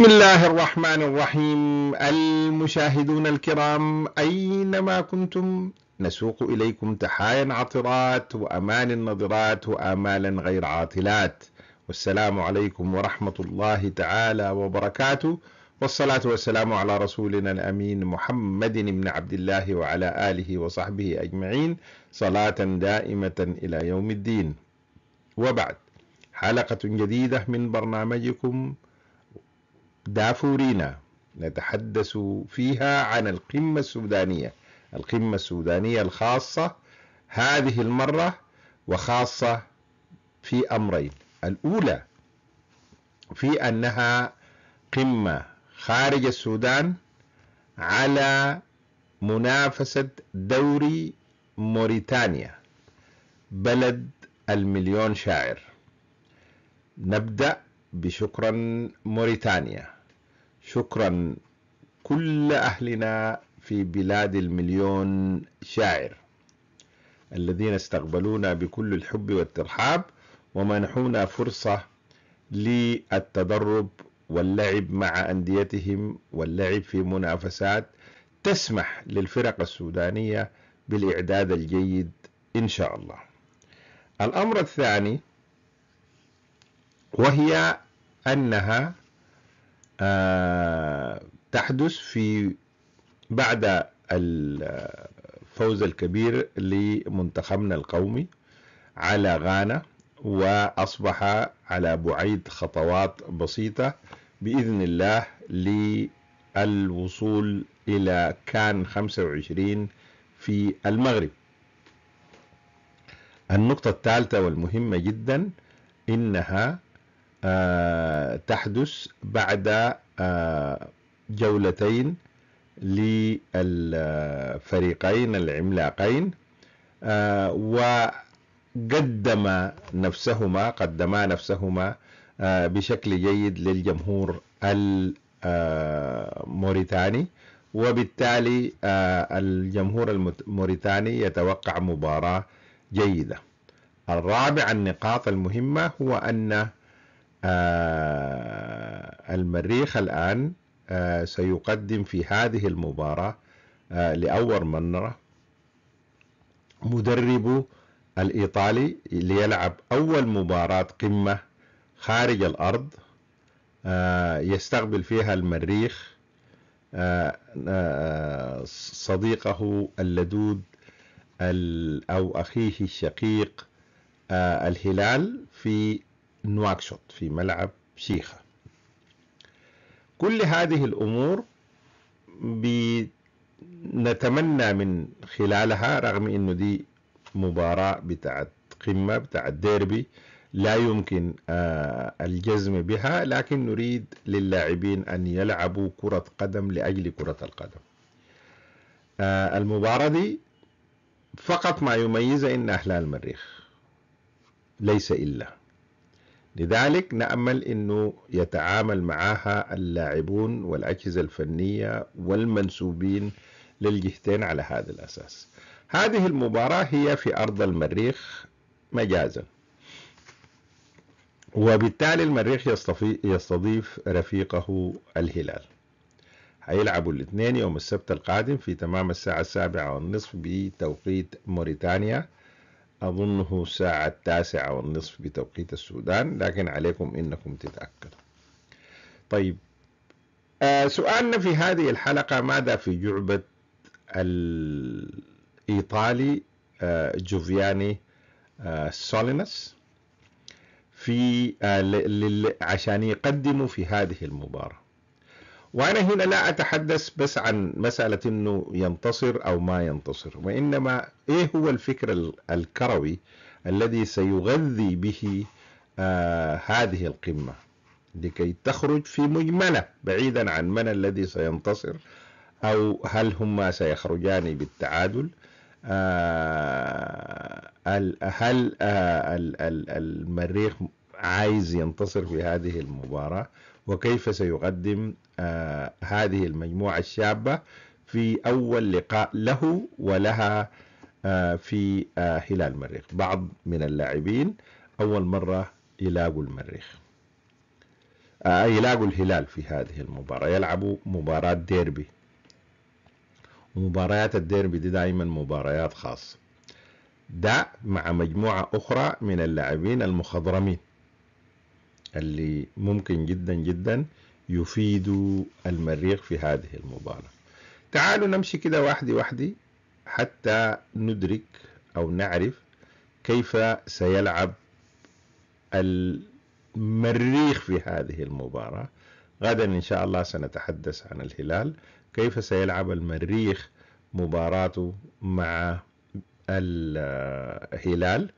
بسم الله الرحمن الرحيم المشاهدون الكرام أينما كنتم نسوق إليكم تحايا عطرات وأمان نضرات وآمالا غير عاطلات والسلام عليكم ورحمة الله تعالى وبركاته والصلاة والسلام على رسولنا الأمين محمد بن عبد الله وعلى آله وصحبه أجمعين صلاة دائمة إلى يوم الدين وبعد حلقة جديدة من برنامجكم دافورينا نتحدث فيها عن القمة السودانية القمة السودانية الخاصة هذه المرة وخاصة في أمرين الأولى في أنها قمة خارج السودان على منافسة دوري موريتانيا بلد المليون شاعر نبدأ بشكرا موريتانيا شكرا كل أهلنا في بلاد المليون شاعر الذين استقبلونا بكل الحب والترحاب ومنحونا فرصة للتدرب واللعب مع أنديتهم واللعب في منافسات تسمح للفرق السودانية بالإعداد الجيد إن شاء الله الأمر الثاني وهي أنها آه، تحدث في بعد الفوز الكبير لمنتخبنا القومي على غانا وأصبح على بعيد خطوات بسيطة بإذن الله للوصول إلى كان 25 في المغرب النقطة الثالثة والمهمة جدا إنها آه، تحدث بعد آه، جولتين للفريقين العملاقين آه، وقدم نفسهما قدما نفسهما بشكل جيد للجمهور الموريتاني وبالتالي الجمهور الموريتاني يتوقع مباراة جيدة الرابع النقاط المهمة هو أن آه، المريخ الآن آه، سيقدم في هذه المباراة آه، لأول مرة مدربه الإيطالي ليلعب أول مباراة قمة خارج الأرض يستقبل فيها المريخ صديقه اللدود أو أخيه الشقيق الهلال في نواكشوط في ملعب شيخة كل هذه الأمور نتمنى من خلالها رغم أنه دي مباراة بتاعت قمة بتاعت ديربي لا يمكن آه، الجزم بها لكن نريد للاعبين أن يلعبوا كرة قدم لأجل كرة القدم آه، المباراة دي فقط ما يميز إن أهلها المريخ ليس إلا لذلك نأمل أنه يتعامل معها اللاعبون والأجهزة الفنية والمنسوبين للجهتين على هذا الأساس هذه المباراة هي في أرض المريخ مجازا وبالتالي المريخ يستضيف رفيقه الهلال هيلعبوا الاثنين يوم السبت القادم في تمام الساعة السابعة والنصف بتوقيت موريتانيا أظنه الساعة التاسعة والنصف بتوقيت السودان لكن عليكم إنكم تتأكدوا طيب آه سؤالنا في هذه الحلقة ماذا في جعبة الإيطالي آه جوفياني آه سولينس في آه عشان يقدموا في هذه المباراة وأنا هنا لا أتحدث بس عن مسألة أنه ينتصر أو ما ينتصر وإنما إيه هو الفكر الكروي الذي سيغذي به آه هذه القمة لكي تخرج في مجملة بعيدا عن من الذي سينتصر أو هل هما سيخرجان بالتعادل آه هل آه المريخ عايز ينتصر في هذه المباراة وكيف سيقدم آه، هذه المجموعة الشابة في أول لقاء له ولها آه، في آه، هلال مريخ بعض من اللاعبين أول مرة يلاقوا المريخ يلاقوا الهلال في هذه المباراة يلعبوا مباراة ديربي مباريات الديربي دي دائما مباريات خاصة ده مع مجموعة أخرى من اللاعبين المخضرمين اللي ممكن جدا جدا يفيد المريخ في هذه المباراة تعالوا نمشي كده واحدة واحدة حتى ندرك أو نعرف كيف سيلعب المريخ في هذه المباراة غدا إن شاء الله سنتحدث عن الهلال كيف سيلعب المريخ مباراته مع الهلال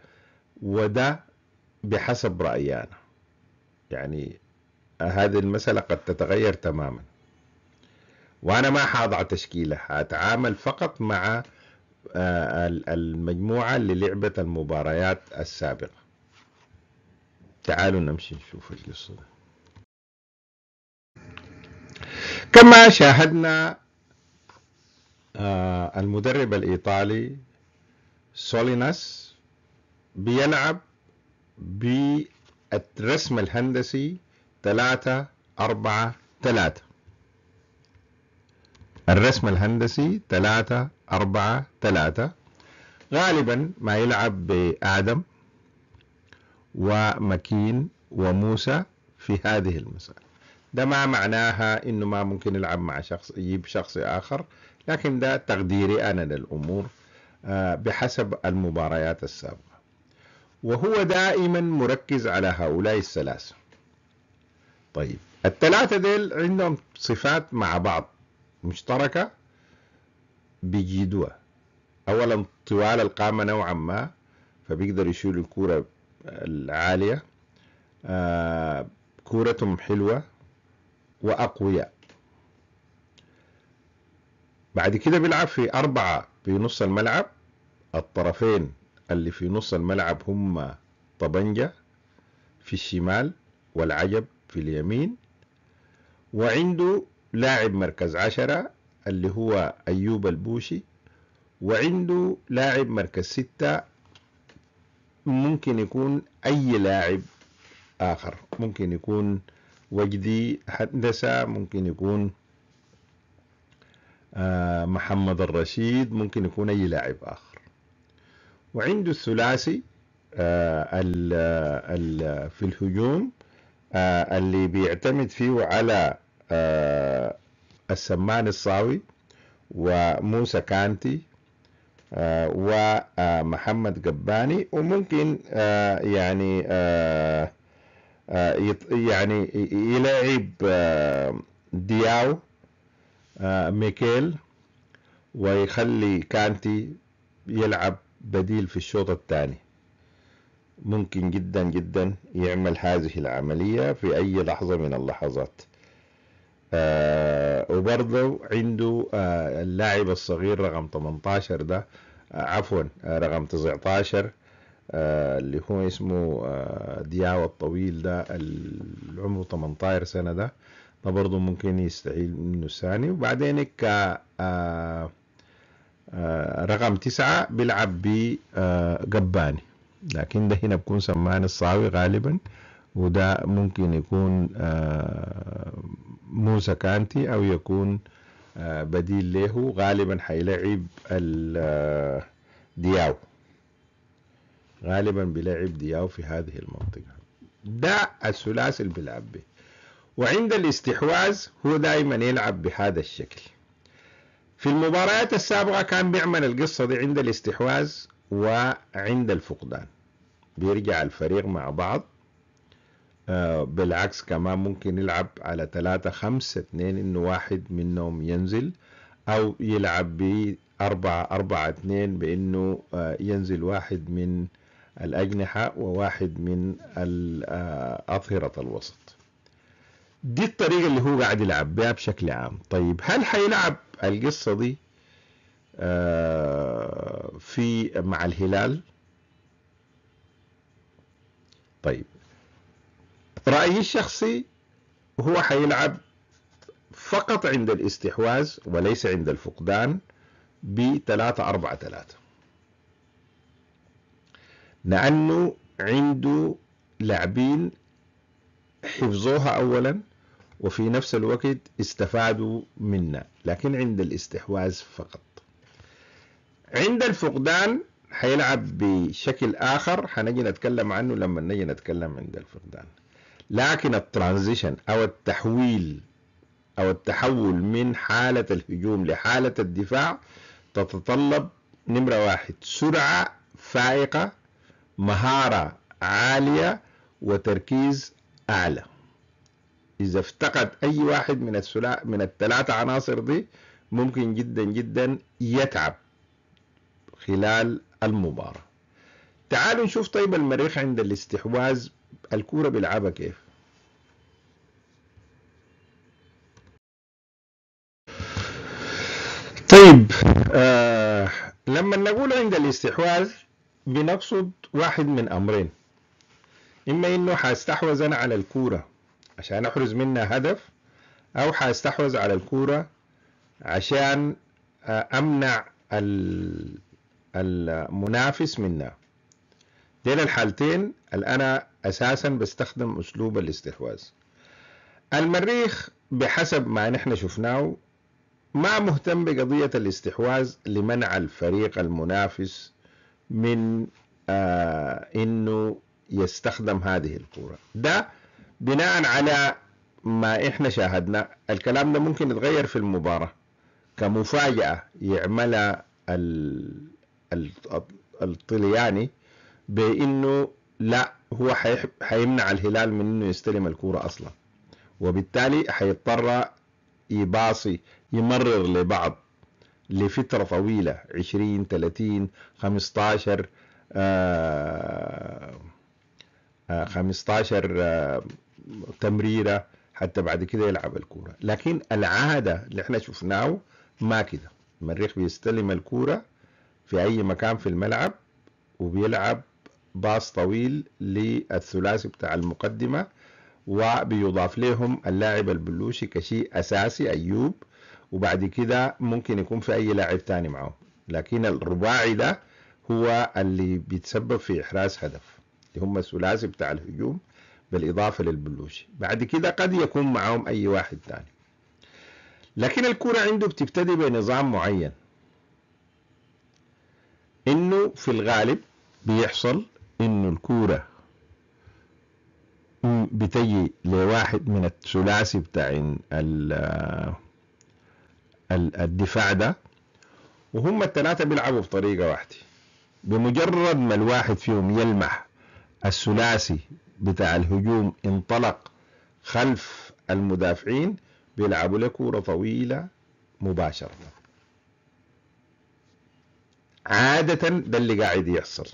وده بحسب رأينا يعني آه، هذه المسألة قد تتغير تماما وأنا ما حاضع تشكيلة أتعامل فقط مع آه، المجموعة اللي لعبت المباريات السابقة تعالوا نمشي نشوف القصة كما شاهدنا آه، المدرب الإيطالي سوليناس بيلعب ب الرسم الهندسي ثلاثة أربعة ثلاثة الرسم الهندسي ثلاثة أربعة ثلاثة غالبا ما يلعب بآدم ومكين وموسى في هذه المسألة ده ما معناها انه ما ممكن يلعب مع شخص يجيب شخص اخر لكن ده تقديري انا للامور آه، بحسب المباريات السابقه وهو دائما مركز على هؤلاء الثلاثة طيب الثلاثة ديل عندهم صفات مع بعض مشتركة بيجيدوها أولا طوال القامة نوعا ما فبيقدر يشيل الكورة العالية آه كورتهم حلوة وأقوياء بعد كده بيلعب في أربعة في نص الملعب الطرفين اللي في نص الملعب هم طبنجة في الشمال والعجب في اليمين وعنده لاعب مركز عشرة اللي هو أيوب البوشي وعنده لاعب مركز ستة ممكن يكون أي لاعب آخر ممكن يكون وجدي هندسة ممكن يكون آه، محمد الرشيد ممكن يكون أي لاعب آخر وعنده الثلاثي آه، ال آه، ال في الهجوم آه، اللي بيعتمد فيه على السمان الصاوي وموسى كانتي ومحمد قباني وممكن يعني يعني يلاعب دياو ميكيل ويخلي كانتي يلعب بديل في الشوط الثاني ممكن جدا جدا يعمل هذه العملية في أي لحظة من اللحظات آه وبرضو عنده آه اللاعب الصغير رقم 18 ده آه عفوا آه رقم 19 آه اللي هو اسمه آه دياو الطويل ده عمره 18 سنة ده ده برضو ممكن يستعيل منه ثاني وبعدين ك آه آه، رقم تسعة بيلعب بجباني لكن ده هنا بكون سمان الصاوي غالبا وده ممكن يكون آه، موسى كانتي او يكون آه، بديل له غالبا حيلعب دياو غالبا بيلعب دياو في هذه المنطقة ده الثلاثي اللي بيلعب به وعند الاستحواذ هو دائما يلعب بهذا الشكل في المباريات السابقة كان بيعمل القصة دي عند الاستحواذ وعند الفقدان بيرجع الفريق مع بعض آه، بالعكس كمان ممكن يلعب على ثلاثة خمسة اثنين انه واحد منهم ينزل او يلعب باربعة اربعة اثنين بانه آه، ينزل واحد من الاجنحة وواحد من اظهرة آه، الوسط دي الطريقة اللي هو قاعد يلعب بها بشكل عام طيب هل حيلعب القصة دي آه، في مع الهلال طيب رأيي الشخصي هو حيلعب فقط عند الاستحواذ وليس عند الفقدان ب 3 4 3 لأنه عنده لاعبين حفظوها أولا وفي نفس الوقت استفادوا منا لكن عند الاستحواذ فقط عند الفقدان حيلعب بشكل آخر حنجي نتكلم عنه لما نجي نتكلم عند الفقدان لكن الترانزيشن أو التحويل أو التحول من حالة الهجوم لحالة الدفاع تتطلب نمرة واحد سرعة فائقة مهارة عالية وتركيز أعلى إذا افتقد أي واحد من الثلاث من الثلاثة عناصر دي ممكن جدا جدا يتعب خلال المباراة تعالوا نشوف طيب المريخ عند الاستحواذ الكورة بيلعبها كيف طيب آه لما نقول عند الاستحواذ بنقصد واحد من أمرين إما إنه حاستحوذ أنا على الكورة عشان أحرز منها هدف أو حأستحوذ على الكورة عشان آه، أمنع المنافس منها ديل الحالتين اللي أنا أساسا بستخدم أسلوب الاستحواذ المريخ بحسب ما نحن شفناه ما مهتم بقضية الاستحواذ لمنع الفريق المنافس من آه انه يستخدم هذه الكرة ده بناء على ما احنا شاهدنا الكلام ده ممكن يتغير في المباراة كمفاجأة يعملها الطلياني بانه لا هو حيمنع الهلال من انه يستلم الكورة اصلا وبالتالي حيضطر يباصي يمرر لبعض لفترة طويلة 20 30 15 آه 15 آه، تمريره حتى بعد كده يلعب الكوره لكن العاده اللي احنا شفناه ما كده المريخ بيستلم الكوره في اي مكان في الملعب وبيلعب باص طويل للثلاثي بتاع المقدمه وبيضاف لهم اللاعب البلوشي كشيء اساسي ايوب وبعد كده ممكن يكون في اي لاعب تاني معه لكن الرباعي ده هو اللي بيتسبب في احراز هدف اللي هم الثلاثي بتاع الهجوم بالإضافة للبلوشي بعد كده قد يكون معهم أي واحد ثاني لكن الكرة عنده بتبتدي بنظام معين إنه في الغالب بيحصل إنه الكورة بتجي لواحد من الثلاثي بتاع الدفاع ده وهم الثلاثة بيلعبوا بطريقة واحدة بمجرد ما الواحد فيهم يلمح الثلاثي بتاع الهجوم انطلق خلف المدافعين بيلعبوا له كوره طويله مباشره عادة ده اللي قاعد يحصل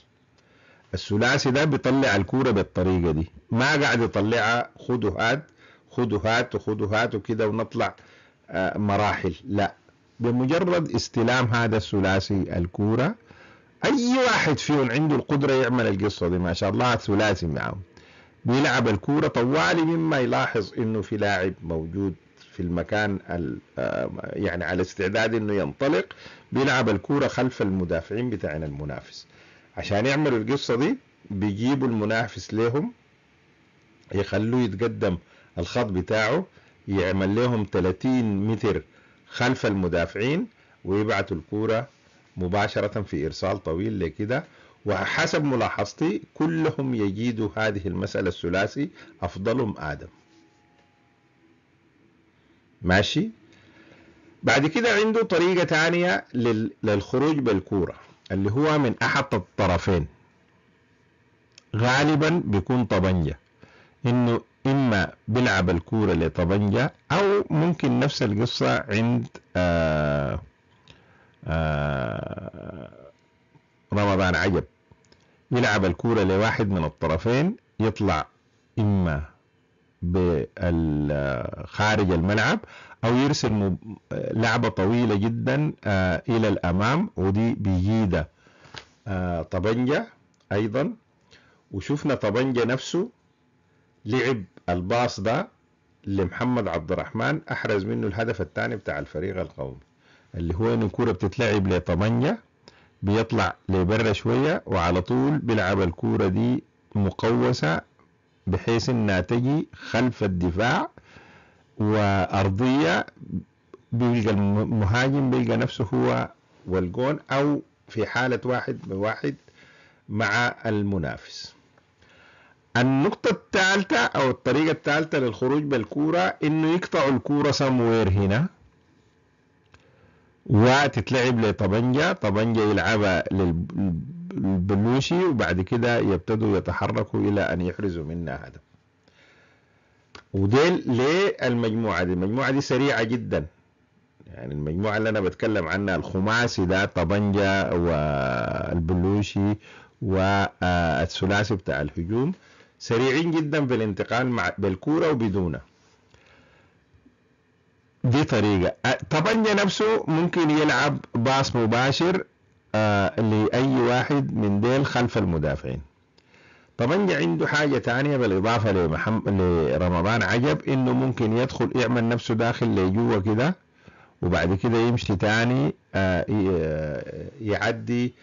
الثلاثي ده بيطلع الكورة بالطريقة دي ما قاعد يطلعها خدوا هات خدوا هات وخدوا هات وكده ونطلع آه، مراحل لا بمجرد استلام هذا الثلاثي الكورة أي واحد فيهم عنده القدرة يعمل القصة دي ما شاء الله ثلاثي معهم بيلعب الكورة طوالي مما يلاحظ انه في لاعب موجود في المكان آه، يعني على استعداد انه ينطلق بيلعب الكورة خلف المدافعين بتاعنا المنافس عشان يعملوا القصة دي بيجيبوا المنافس لهم يخلوه يتقدم الخط بتاعه يعمل لهم 30 متر خلف المدافعين ويبعتوا الكورة مباشرة في إرسال طويل لكده وحسب ملاحظتي كلهم يجيدوا هذه المسألة الثلاثي أفضلهم آدم ماشي بعد كده عنده طريقة تانية للخروج بالكورة اللي هو من أحد الطرفين غالبا بيكون طبنجة إنه إما بيلعب الكورة لطبنجة أو ممكن نفس القصة عند آآ آه، آآ آه، رمضان عجب يلعب الكورة لواحد من الطرفين يطلع إما خارج الملعب أو يرسل لعبة طويلة جدا آه، إلى الأمام ودي بيجيدة آه، طبنجة أيضا وشفنا طبنجة نفسه لعب الباص ده لمحمد عبد الرحمن أحرز منه الهدف الثاني بتاع الفريق القومي اللي هو إنه الكورة بتتلعب لطبنجة بيطلع لبره شوية وعلى طول بيلعب الكورة دي مقوسة بحيث انها تجي خلف الدفاع وارضية بيلقى المهاجم بيلقى نفسه هو والجون او في حالة واحد بواحد مع المنافس النقطة الثالثة او الطريقة الثالثة للخروج بالكورة انه يقطعوا الكورة سموير هنا وتتلعب لطبنجة طبنجة يلعبها للبنوشي وبعد كده يبتدوا يتحركوا إلى أن يحرزوا منها هدف وديل ليه المجموعة دي المجموعة دي سريعة جدا يعني المجموعة اللي أنا بتكلم عنها الخماسي ده طبنجة والبلوشي والثلاثي بتاع الهجوم سريعين جدا في الانتقال مع بالكورة وبدونها دي طريقة طبنجة نفسه ممكن يلعب باص مباشر آه، لأي واحد من ديل خلف المدافعين طبنجة عنده حاجة تانية بالإضافة لمحم... لرمضان عجب إنه ممكن يدخل يعمل نفسه داخل لجوه كده وبعد كده يمشي تاني آه، آه، يعدي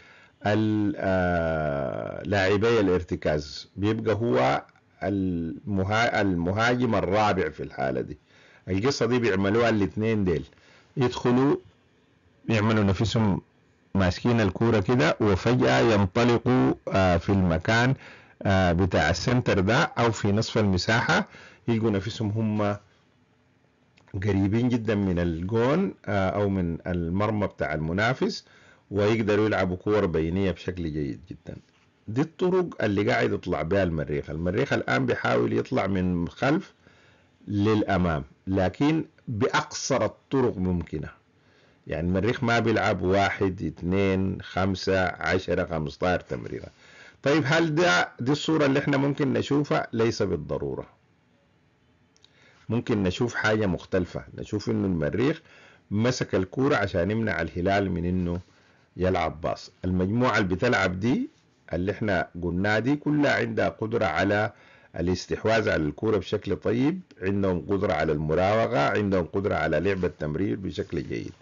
لاعبي الارتكاز بيبقى هو المها... المهاجم الرابع في الحالة دي القصة دي بيعملوها الاثنين ديل يدخلوا يعملوا نفسهم ماسكين الكورة كده وفجأة ينطلقوا آه، في المكان آه، بتاع السنتر ده أو في نصف المساحة يلقوا نفسهم هم قريبين جدا من الجون آه، أو من المرمى بتاع المنافس ويقدروا يلعبوا كور بينية بشكل جيد جدا دي الطرق اللي قاعد يطلع بها المريخ المريخ الآن بيحاول يطلع من خلف للأمام لكن بأقصر الطرق ممكنة يعني المريخ ما بيلعب واحد اثنين خمسة عشرة خمسة عشر تمريرة طيب هل ده دي الصورة اللي احنا ممكن نشوفها ليس بالضرورة ممكن نشوف حاجة مختلفة نشوف انه المريخ مسك الكورة عشان يمنع الهلال من انه يلعب باص المجموعة اللي بتلعب دي اللي احنا قلنا دي كلها عندها قدرة على الاستحواذ على الكورة بشكل طيب عندهم قدرة على المراوغة عندهم قدرة على لعب التمرير بشكل جيد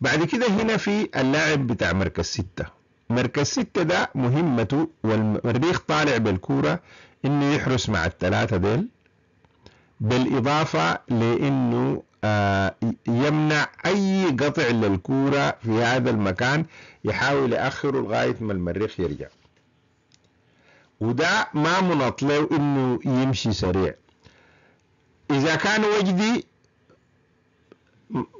بعد كده هنا في اللاعب بتاع مركز ستة مركز ستة ده مهمته والمريخ طالع بالكورة انه يحرس مع الثلاثة ديل بالإضافة لأنه آه، يمنع أي قطع للكورة في هذا المكان يحاول يأخره لغاية ما المريخ يرجع وده ما منط له انه يمشي سريع اذا كان وجدي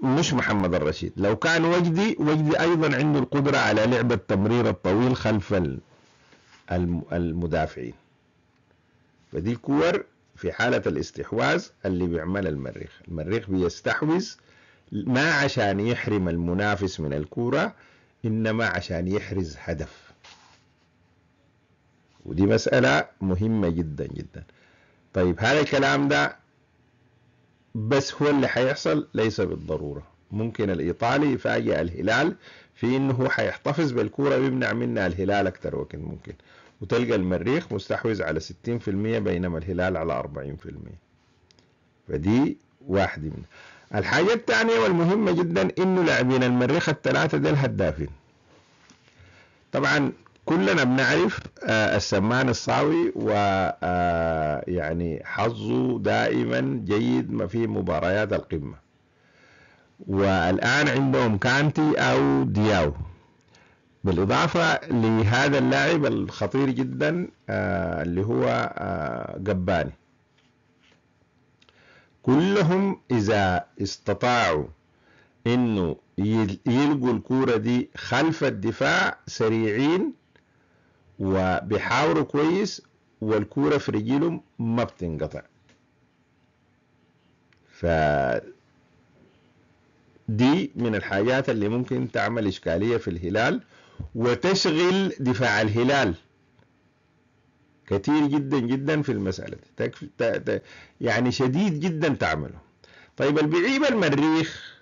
مش محمد الرشيد لو كان وجدي وجدي ايضا عنده القدره على لعبة التمرير الطويل خلف المدافعين فدي كور في حالة الاستحواذ اللي بيعملها المريخ المريخ بيستحوذ ما عشان يحرم المنافس من الكورة إنما عشان يحرز هدف ودي مسألة مهمة جدا جدا طيب هذا الكلام ده بس هو اللي حيحصل ليس بالضرورة ممكن الإيطالي يفاجئ الهلال في إنه هو حيحتفظ بالكورة ويمنع منها الهلال أكثر وقت ممكن وتلقى المريخ مستحوذ على 60% بينما الهلال على 40% فدي واحدة منها الحاجة الثانية والمهمة جدا إنه لاعبين المريخ الثلاثة ديل هدافين طبعا كلنا بنعرف آه، السمان الصاوي و آه، يعني حظه دائما جيد ما في مباريات القمة والآن عندهم كانتي أو دياو بالإضافة لهذا اللاعب الخطير جدا آه، اللي هو قباني كلهم إذا استطاعوا إنه يلقوا الكورة دي خلف الدفاع سريعين وبيحاوروا كويس والكورة في رجلهم ما بتنقطع ف دي من الحاجات اللي ممكن تعمل إشكالية في الهلال وتشغل دفاع الهلال كثير جدا جدا في المسألة يعني شديد جدا تعمله طيب البعيب المريخ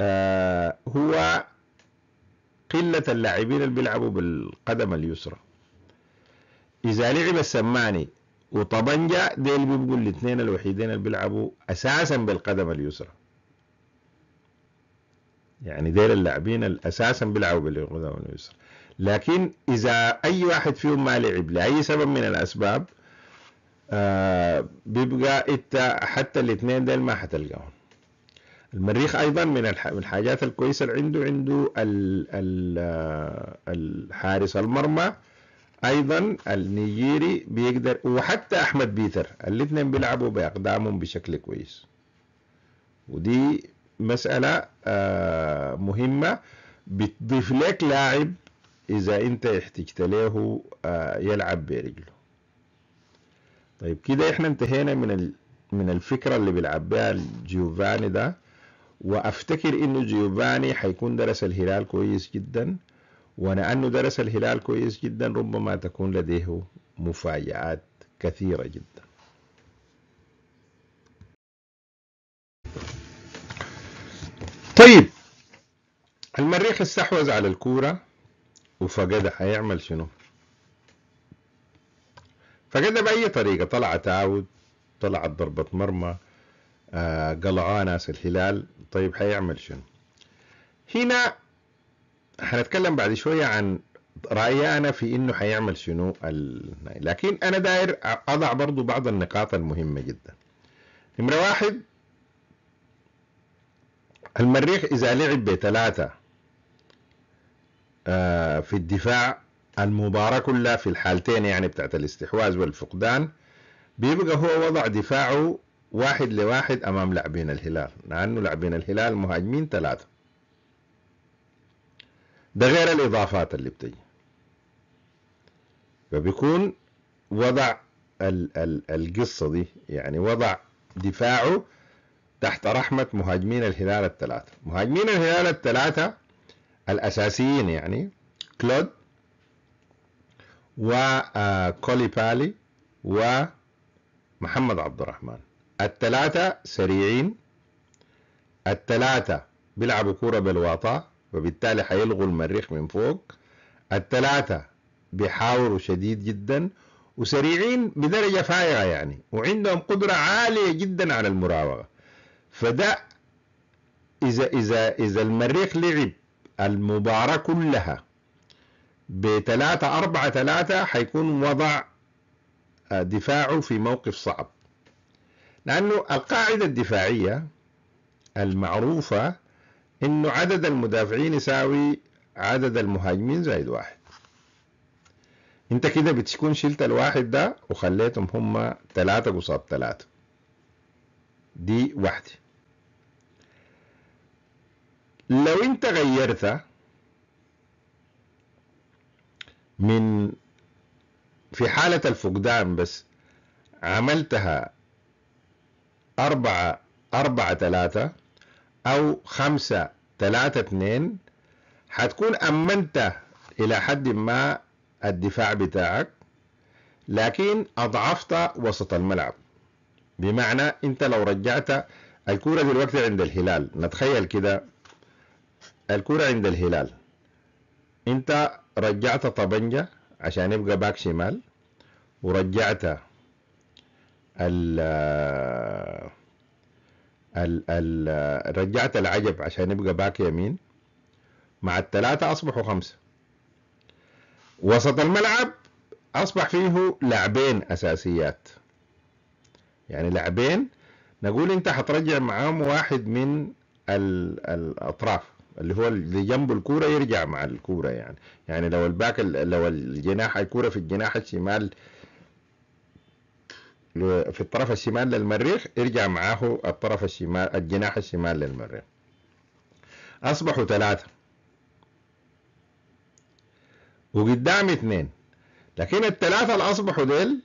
آه هو قلة اللاعبين اللي بيلعبوا بالقدم اليسرى إذا لعب السماني وطبنجة ديل بيبقوا الاثنين الوحيدين اللي بيلعبوا أساسا بالقدم اليسرى يعني ديل اللاعبين الأساسا بيلعبوا بالقدم اليسرى لكن إذا أي واحد فيهم ما لعب لأي سبب من الأسباب آه بيبقى انت حتى الاثنين ديل ما حتلقاهم المريخ ايضا من الحاجات الكويسه اللي عنده عنده الحارس المرمى ايضا النيجيري بيقدر وحتى احمد بيتر الاثنين بيلعبوا باقدامهم بشكل كويس ودي مساله آه، مهمه بتضيف لك لاعب اذا انت احتجت له آه، يلعب برجله طيب كده احنا انتهينا من من الفكره اللي بيلعب بها جيوفاني ده وافتكر انه جيوفاني حيكون درس الهلال كويس جدا ولانه درس الهلال كويس جدا ربما تكون لديه مفاجآت كثيرة جدا طيب المريخ استحوذ على الكورة وفقدها حيعمل شنو؟ فقدها بأي طريقة طلع تعاود طلعت ضربة مرمى آه قلعوه آه، ناس الهلال طيب حيعمل شنو هنا حنتكلم بعد شوية عن رأيي أنا في إنه حيعمل شنو ال... لكن أنا داير أضع برضو بعض النقاط المهمة جدا نمرة واحد المريخ إذا لعب بثلاثة آه، في الدفاع المباراة كلها في الحالتين يعني بتاعت الاستحواذ والفقدان بيبقى هو وضع دفاعه واحد لواحد امام لاعبين الهلال لانه لاعبين الهلال مهاجمين ثلاثه ده غير الاضافات اللي بتجي فبيكون وضع ال ال القصه دي يعني وضع دفاعه تحت رحمه مهاجمين الهلال الثلاثه مهاجمين الهلال الثلاثه الاساسيين يعني كلود وكوليبالي آه، ومحمد عبد الرحمن الثلاثة سريعين الثلاثة بيلعبوا كرة بالواطة وبالتالي حيلغوا المريخ من فوق الثلاثة بيحاوروا شديد جدا وسريعين بدرجة فائقة يعني وعندهم قدرة عالية جدا على المراوغة فده إذا إذا إذا المريخ لعب المباراة كلها بثلاثة أربعة ثلاثة حيكون وضع دفاعه في موقف صعب لأنه القاعدة الدفاعية المعروفة إنه عدد المدافعين يساوي عدد المهاجمين زائد واحد انت كده بتكون شلت الواحد ده وخليتهم هم ثلاثة قصاد ثلاثة دي واحدة لو انت غيرتها من في حالة الفقدان بس عملتها أربعة أربعة ثلاثة أو خمسة ثلاثة اثنين حتكون أمنت إلى حد ما الدفاع بتاعك لكن أضعفت وسط الملعب بمعنى أنت لو رجعت الكرة دلوقتي عند الهلال نتخيل كده الكرة عند الهلال أنت رجعت طبنجة عشان يبقى باك شمال ورجعت ال ال ال رجعت العجب عشان يبقى باك يمين مع الثلاثة أصبحوا خمسة وسط الملعب أصبح فيه لاعبين أساسيات يعني لاعبين نقول أنت حترجع معاهم واحد من الأطراف اللي هو اللي جنبه الكورة يرجع مع الكورة يعني يعني لو الباك لو الجناح الكورة في الجناح الشمال في الطرف الشمال للمريخ ارجع معاه الطرف الشمال الجناح الشمال للمريخ أصبحوا ثلاثة وقدامي اثنين لكن الثلاثة اللي أصبحوا ديل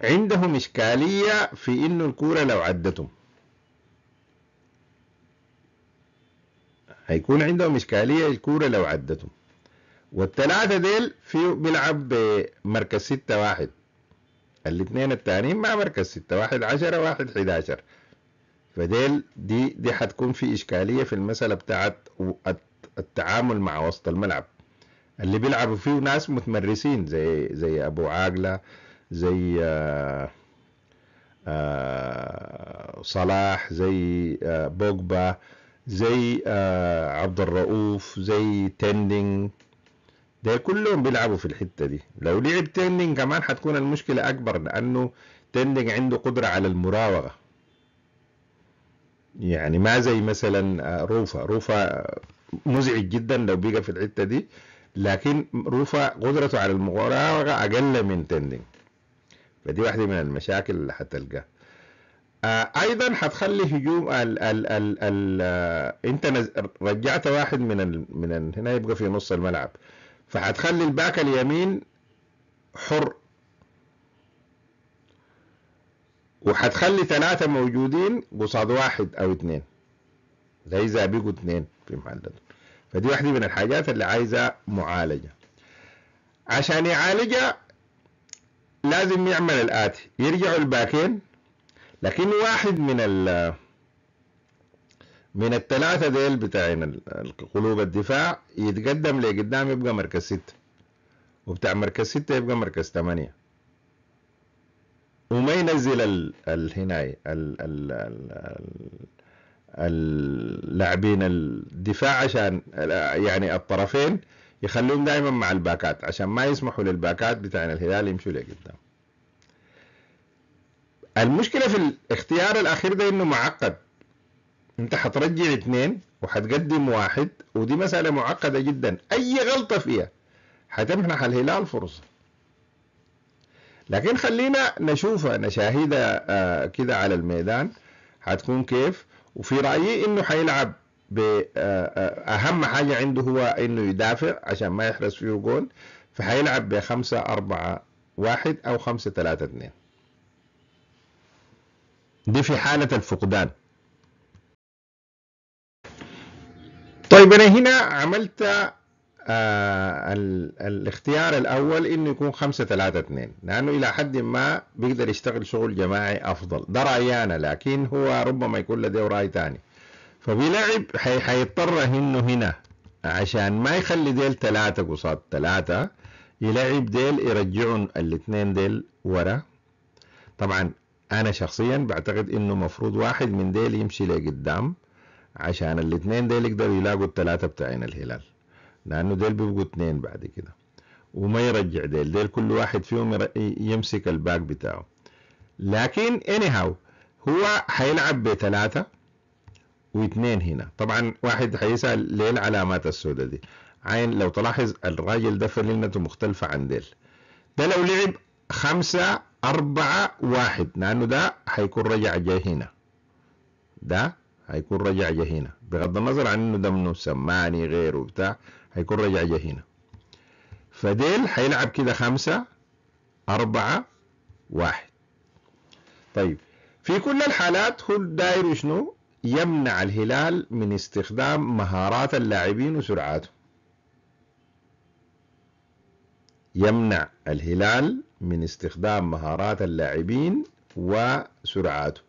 عندهم إشكالية في إنه الكورة لو عدتهم هيكون عندهم إشكالية الكورة لو عدتهم والثلاثة ديل في بيلعب بمركز ستة واحد الاثنين التانيين مع مركز ستة واحد عشرة واحد حداشر فديل دي دي حتكون في إشكالية في المسألة بتاعت التعامل مع وسط الملعب اللي بيلعبوا فيه ناس متمرسين زي زي أبو عاقلة زي آه، آه، صلاح زي آه، بوجبا زي عبد الرؤوف زي تندينج ده كلهم بيلعبوا في الحتة دي لو لعب تيندينج كمان هتكون المشكلة أكبر لأنه تيندينج عنده قدرة على المراوغة يعني ما زي مثلا آه، روفا روفا مزعج جدا لو بيجي في الحتة دي لكن روفا قدرته على المراوغة أقل من تيندينج فدي واحدة من المشاكل اللي هتلقاها آه، ايضا هتخلي هجوم ال ال ال ال آه، انت رجعت واحد من ال من ال هنا يبقى في نص الملعب فهتخلي الباك اليمين حر وهتخلي ثلاثة موجودين قصاد واحد أو اثنين زي إذا بيجوا اثنين في محل ده فدي واحدة من الحاجات اللي عايزة معالجة عشان يعالجها لازم يعمل الآتي يرجعوا الباكين لكن واحد من ال من الثلاثه ديل بتاعين قلوب الدفاع يتقدم لقدام يبقى مركز سته وبتاع مركز سته يبقى مركز ثمانيه وما ينزل ال ال هناي ال ال ال اللاعبين الدفاع عشان يعني الطرفين يخلوهم دائما مع الباكات عشان ما يسمحوا للباكات بتاعنا الهلال يمشوا لقدام المشكله في الاختيار الاخير ده انه معقد انت حترجع اثنين وحتقدم واحد ودي مسألة معقدة جدا اي غلطة فيها حتمنح الهلال فرصة لكن خلينا نشوفها نشاهدها آه، كده على الميدان حتكون كيف وفي رأيي انه حيلعب آه، آه، اهم حاجة عنده هو انه يدافع عشان ما يحرز فيه جول فحيلعب بخمسة أربعة واحد أو خمسة ثلاثة اثنين دي في حالة الفقدان طيب انا هنا عملت آه الاختيار الاول انه يكون 5 3 2 لانه الى حد ما بيقدر يشتغل شغل جماعي افضل ده رايي انا لكن هو ربما يكون لديه راي ثاني فبيلعب حيضطر انه هنا عشان ما يخلي ديل ثلاثة قصاد ثلاثة يلعب ديل يرجعهم الاثنين ديل ورا طبعا انا شخصيا بعتقد انه مفروض واحد من ديل يمشي لقدام عشان الاثنين ديل يقدروا يلاقوا الثلاثة بتاعين الهلال لأنه ديل بيبقوا اثنين بعد كده وما يرجع ديل ديل كل واحد فيهم يمسك الباك بتاعه لكن اني هاو هو حيلعب بثلاثة واثنين هنا طبعا واحد حيسأل ليه العلامات السوداء دي عين لو تلاحظ الراجل ده فلنته مختلفة عن ديل ده لو لعب خمسة أربعة واحد لأنه ده حيكون رجع جاي هنا ده هيكون رجع جه هنا بغض النظر عن انه ده منه سماني غيره بتاع هيكون رجع جه هنا فديل هيلعب كده خمسة أربعة واحد طيب في كل الحالات هو داير شنو يمنع الهلال من استخدام مهارات اللاعبين وسرعاته يمنع الهلال من استخدام مهارات اللاعبين وسرعاته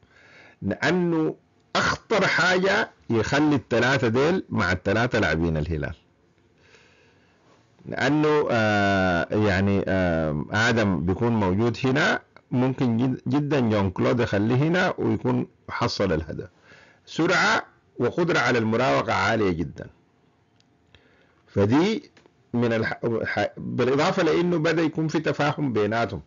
لأنه اخطر حاجه يخلي الثلاثه ديل مع الثلاثه لاعبين الهلال لانه آه يعني آه ادم بيكون موجود هنا ممكن جدا جون كلود يخليه هنا ويكون حصل الهدف سرعه وقدره على المراوغه عاليه جدا فدي من الح... بالاضافه لانه بدا يكون في تفاهم بيناتهم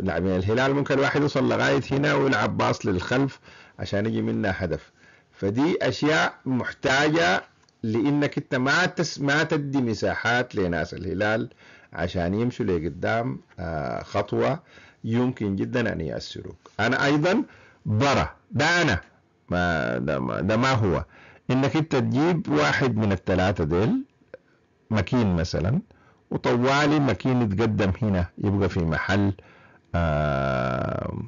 لاعبين الهلال ممكن الواحد يوصل لغايه هنا ويلعب باص للخلف عشان يجي منها هدف فدي اشياء محتاجه لانك انت ما تس ما تدي مساحات لناس الهلال عشان يمشوا لقدام آه، خطوه يمكن جدا ان ياثروك انا ايضا برا ده انا ما ده ما, هو انك انت تجيب واحد من الثلاثه ديل مكين مثلا وطوالي مكين يتقدم هنا يبقى في محل آه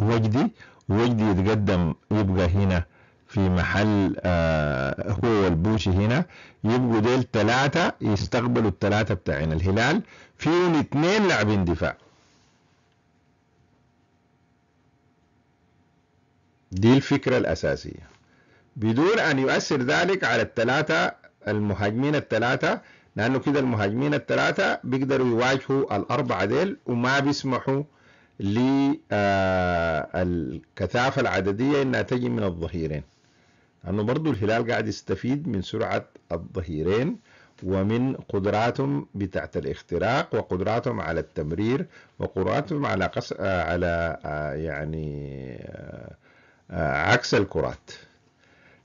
وجدي وجدي يتقدم يبقى هنا في محل آه هو والبوشي هنا يبقوا ديل ثلاثة يستقبلوا الثلاثة بتاعين الهلال فيهم اثنين لاعبين دفاع دي الفكرة الأساسية بدون أن يؤثر ذلك على الثلاثة المهاجمين الثلاثة لأنه كده المهاجمين الثلاثة بيقدروا يواجهوا الأربعة ديل وما بيسمحوا للكثافة العددية إنها تجي من الظهيرين أنه برضو الهلال قاعد يستفيد من سرعة الظهيرين ومن قدراتهم بتاعت الاختراق وقدراتهم على التمرير وقدراتهم على قص... على يعني عكس الكرات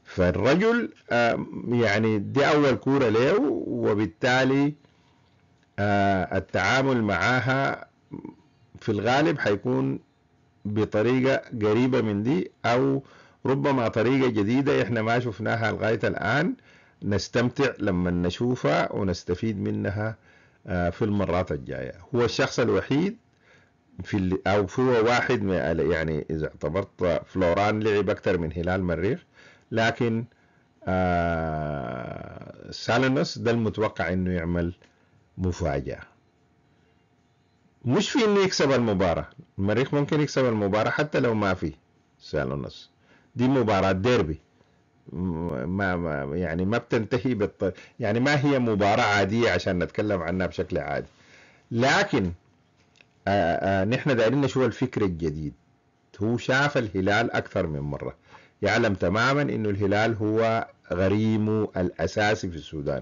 فالرجل يعني دي أول كورة له وبالتالي التعامل معها في الغالب هيكون بطريقة قريبة من دي أو ربما طريقة جديدة إحنا ما شفناها لغاية الآن نستمتع لما نشوفها ونستفيد منها آه، في المرات الجاية هو الشخص الوحيد في أو هو واحد من يعني إذا اعتبرت فلوران لعب أكثر من هلال مريخ لكن آه سالنس ده المتوقع انه يعمل مفاجاه مش في انه يكسب المباراه المريخ ممكن يكسب المباراه حتى لو ما في سؤال ونص دي مباراه ديربي ما, ما يعني ما بتنتهي بالط... يعني ما هي مباراة عادية عشان نتكلم عنها بشكل عادي لكن آآ آه، آآ آه، نحن دايرين نشوف الفكر الجديد هو شاف الهلال أكثر من مرة يعلم تماما أنه الهلال هو غريمه الأساسي في السودان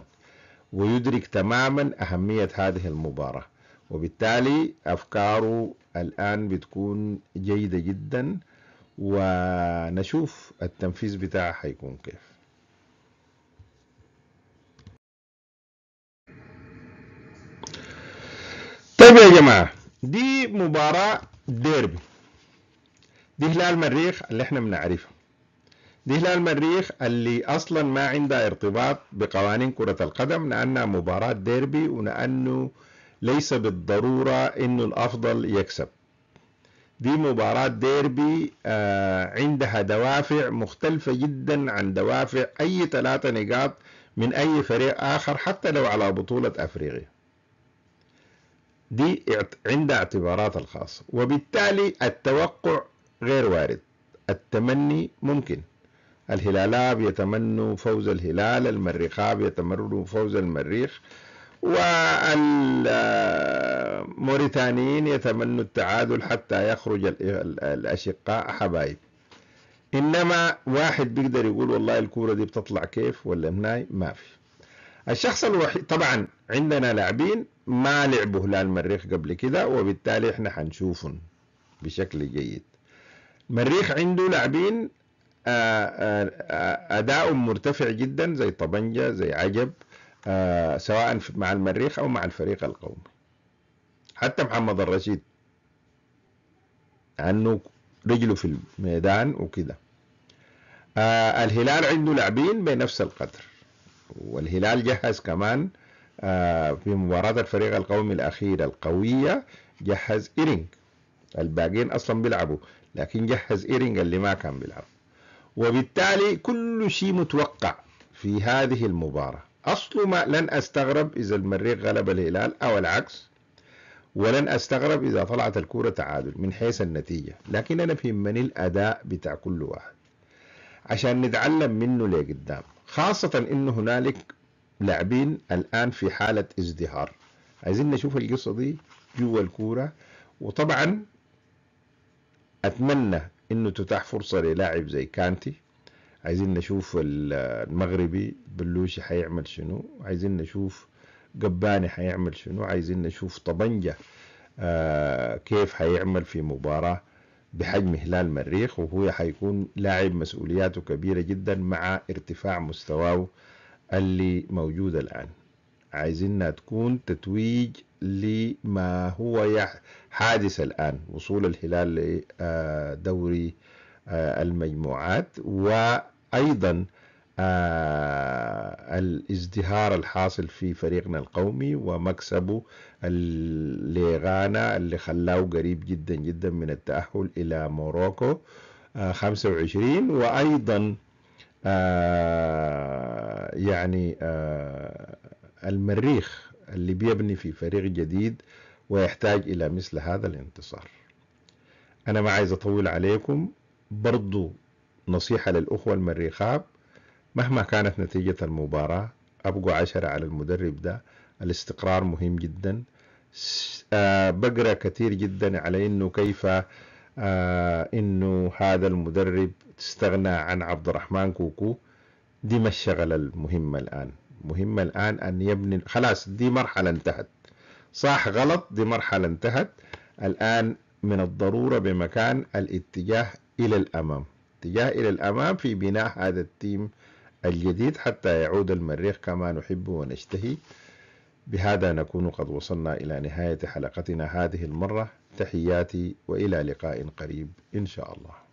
ويدرك تماما أهمية هذه المباراة وبالتالي أفكاره الآن بتكون جيدة جدا ونشوف التنفيذ بتاعها حيكون كيف طيب يا جماعة دي مباراة ديربي دي هلال مريخ اللي احنا بنعرفها دي هلال مريخ اللي اصلا ما عندها ارتباط بقوانين كرة القدم لانها مباراة ديربي ولانه ليس بالضرورة انه الافضل يكسب دي مباراة ديربي آه، عندها دوافع مختلفة جدا عن دوافع اي ثلاثة نقاط من اي فريق اخر حتى لو على بطولة افريقيا دي عندها اعتبارات الخاصة وبالتالي التوقع غير وارد التمني ممكن الهلالاب يتمنوا فوز الهلال المريخاب يتمنوا فوز المريخ والموريتانيين يتمنوا التعادل حتى يخرج الأشقاء حبايب إنما واحد بيقدر يقول والله الكورة دي بتطلع كيف ولا مناي ما في الشخص الوحيد طبعا عندنا لاعبين ما لعبوا هلال مريخ قبل كده وبالتالي احنا حنشوفهم بشكل جيد مريخ عنده لاعبين آه، آه، آه، أداء مرتفع جدا زي طبنجة زي عجب آه، سواء مع المريخ أو مع الفريق القومي حتى محمد الرشيد عنه رجله في الميدان وكده آه الهلال عنده لاعبين بنفس القدر والهلال جهز كمان آه في مباراة الفريق القومي الأخيرة القوية جهز إيرينج الباقيين أصلا بيلعبوا لكن جهز إيرينج اللي ما كان بيلعب وبالتالي كل شيء متوقع في هذه المباراة أصل ما لن أستغرب إذا المريخ غلب الهلال أو العكس ولن أستغرب إذا طلعت الكورة تعادل من حيث النتيجة لكن أنا في من الأداء بتاع كل واحد عشان نتعلم منه لقدام خاصة إنه هنالك لاعبين الآن في حالة ازدهار عايزين نشوف القصة دي جوا الكورة وطبعا أتمنى إنه تتاح فرصة للاعب زي كانتي عايزين نشوف المغربي بلوشي حيعمل شنو عايزين نشوف قباني حيعمل شنو عايزين نشوف طبنجة آه كيف حيعمل في مباراة بحجم هلال مريخ وهو حيكون لاعب مسؤولياته كبيرة جدا مع ارتفاع مستواه اللي موجود الآن عايزين تكون تتويج لما هو حادث الآن وصول الهلال لدوري آه، آه، المجموعات و أيضا آه الازدهار الحاصل في فريقنا القومي ومكسبه لغانا اللي خلاه قريب جدا جدا من التأهل إلى موروكو آه 25 وأيضا آه يعني آه، المريخ اللي بيبني في فريق جديد ويحتاج إلى مثل هذا الانتصار أنا ما عايز أطول عليكم برضو نصيحة للأخوة المريخاب مهما كانت نتيجة المباراة أبقوا عشرة على المدرب ده الاستقرار مهم جدا آه، بقرا كثير جدا على انه كيف آه، انه هذا المدرب تستغنى عن عبد الرحمن كوكو دي ما الشغلة المهمة الآن مهمة الآن أن يبني خلاص دي مرحلة انتهت صح غلط دي مرحلة انتهت الآن من الضرورة بمكان الاتجاه إلى الأمام الاتجاه إلى الأمام في بناء هذا التيم الجديد حتى يعود المريخ كما نحب ونشتهي بهذا نكون قد وصلنا إلى نهاية حلقتنا هذه المرة تحياتي وإلى لقاء قريب إن شاء الله